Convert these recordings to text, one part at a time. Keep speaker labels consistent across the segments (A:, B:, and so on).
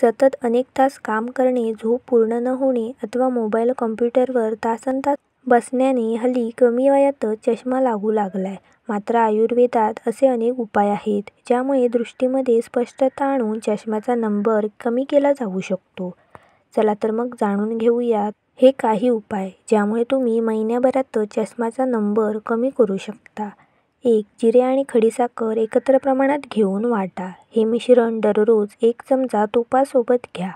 A: सतत अनेक तास काम करणे, झोप पूर्ण न होणे अथवा मोबाईल, कॉम्प्युटरवर तासनतास बसण्याने हल्ली कमी वयातच चष्मा लागू लागलाय. मात्र आयुर्वेदात असे अनेक उपाय आहेत, ज्यामुळे दृष्टीमध्ये स्पष्टता आणून चष्म्याचा नंबर कमी केला जाऊ शकतो. चला तर मग जाणून घेऊयात हे काही उपाय, ज्यामुळे तुम्ही महिन्याभरात चष्म्याचा नंबर कमी करू शकता. एक जिरे आणि खडीसाखर एकत्र प्रमाणात घेऊन वाटा. हे मिश्रण दररोज एक चमचा तुपासोबत घ्या.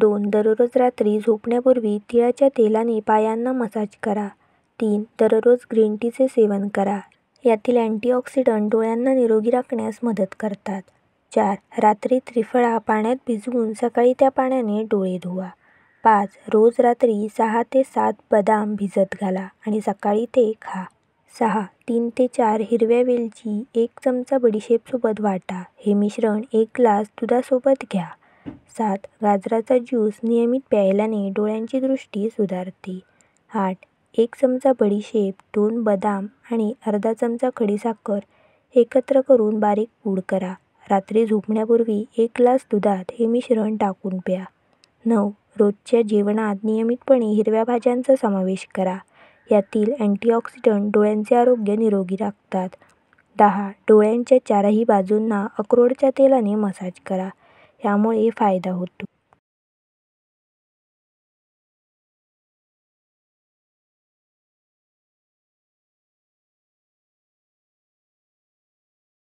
A: दोन दररोज रात्री झोपण्यापूर्वी तिळाच्या तेलाने पायांना मसाज करा. तीन दररोज ग्रीन टीचे सेवन करा. यातील अँटीऑक्सिडंट डोळ्यांना निरोगी राखण्यास मदत करतात. चार रात्री त्रिफळा पाण्यात भिजवून सकाळी त्या पाण्याने डोळे धुवा. पाच रोज रात्री सहा ते सात बदाम भिजत घाला आणि सकाळी ते खा. सहा तीन ते चार हिरव्या वेलची एक चमचा बडीशेपसोबत वाटा हे मिश्रण एक ग्लास दुधासोबत घ्या सात गाजराचा ज्यूस नियमित प्यायल्याने डोळ्यांची दृष्टी सुधारते आठ एक चमचा बडीशेप दोन बदाम आणि अर्धा चमचा खडीसाखर एकत्र करून बारीक पूड करा रात्री झोपण्यापूर्वी एक ग्लास दुधात हे मिश्रण टाकून प्या नऊ रोजच्या जेवणात नियमितपणे हिरव्या भाज्यांचा समावेश करा यातील अँटीऑक्सिडंट डोळ्यांचे आरोग्य निरोगी राखतात. दहा डोळ्यांच्या चारही बाजूंना अक्रोडच्या तेलाने मसाज करा. यामुळे फायदा होतो.